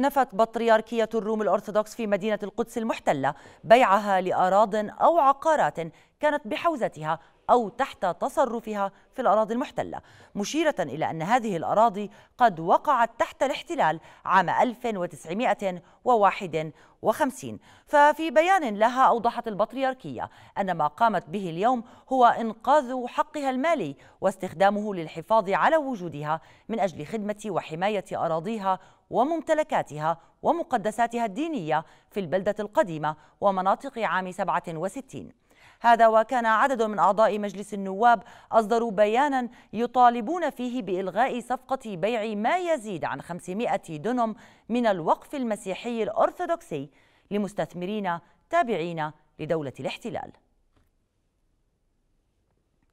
نفت بطريركية الروم الأرثوذكس في مدينة القدس المحتلة بيعها لأراض أو عقارات كانت بحوزتها أو تحت تصرفها في الأراضي المحتلة مشيرة إلى أن هذه الأراضي قد وقعت تحت الاحتلال عام 1951 ففي بيان لها أوضحت البطريركية أن ما قامت به اليوم هو إنقاذ حقها المالي واستخدامه للحفاظ على وجودها من أجل خدمة وحماية أراضيها وممتلكاتها ومقدساتها الدينية في البلدة القديمة ومناطق عام 67 هذا وكان عدد من أعضاء مجلس النواب أصدروا بيانا يطالبون فيه بإلغاء صفقة بيع ما يزيد عن 500 دونم من الوقف المسيحي الأرثوذكسي لمستثمرين تابعين لدولة الاحتلال